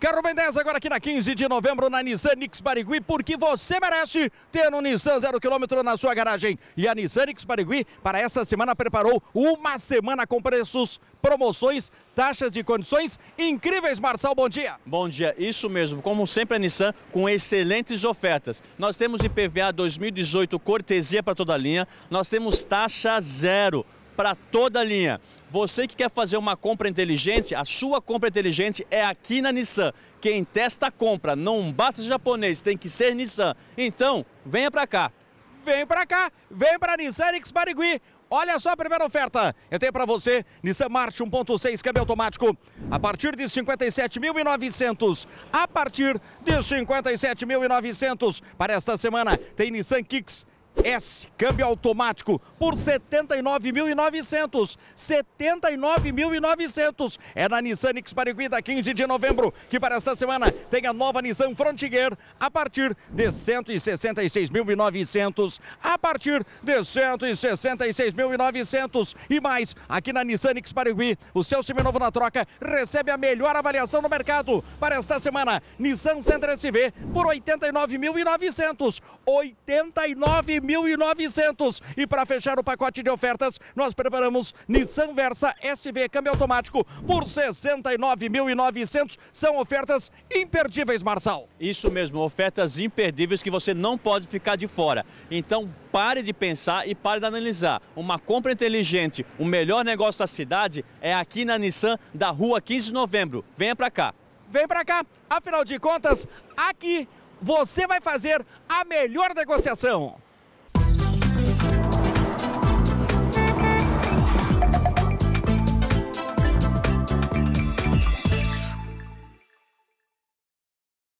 Carro Ben 10 agora aqui na 15 de novembro na Nissan Nix Barigui, porque você merece ter um Nissan 0km na sua garagem. E a Nissan Nix Barigui para esta semana preparou uma semana com preços, promoções, taxas de condições incríveis. Marçal, bom dia. Bom dia, isso mesmo. Como sempre a Nissan com excelentes ofertas. Nós temos IPVA 2018 cortesia para toda a linha, nós temos taxa zero para toda a linha. Você que quer fazer uma compra inteligente, a sua compra inteligente é aqui na Nissan. Quem testa a compra, não basta ser japonês, tem que ser Nissan. Então, venha para cá. Vem para cá, vem para Nissan X Barigui. Olha só a primeira oferta. Eu tenho para você Nissan March 1.6 câmbio automático a partir de 57.900. A partir de 57.900 para esta semana tem Nissan Kicks S, câmbio automático, por 79.900. 79.900. É na Nissan X-Parigui, da 15 de novembro, que para esta semana tem a nova Nissan Frontier a partir de 166.900. A partir de 166.900. E mais, aqui na Nissan X-Parigui, o seu seminovo na troca recebe a melhor avaliação no mercado. Para esta semana, Nissan Sentra SV por 89.900. 89.900 de 1.900. E para fechar o pacote de ofertas, nós preparamos Nissan Versa SV câmbio automático por 69.900. São ofertas imperdíveis, Marçal. Isso mesmo, ofertas imperdíveis que você não pode ficar de fora. Então, pare de pensar e pare de analisar. Uma compra inteligente, o melhor negócio da cidade é aqui na Nissan da Rua 15 de Novembro. Venha para cá. Vem para cá. Afinal de contas, aqui você vai fazer a melhor negociação.